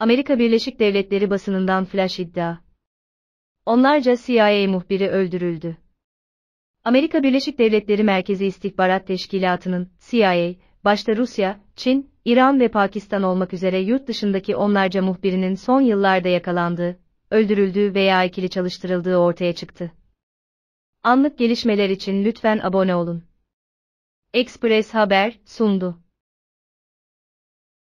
Amerika Birleşik Devletleri basınından flash iddia. Onlarca CIA muhbiri öldürüldü. Amerika Birleşik Devletleri Merkezi İstihbarat Teşkilatı'nın CIA, başta Rusya, Çin, İran ve Pakistan olmak üzere yurt dışındaki onlarca muhbirinin son yıllarda yakalandığı, öldürüldüğü veya ikili çalıştırıldığı ortaya çıktı. Anlık gelişmeler için lütfen abone olun. Express Haber sundu.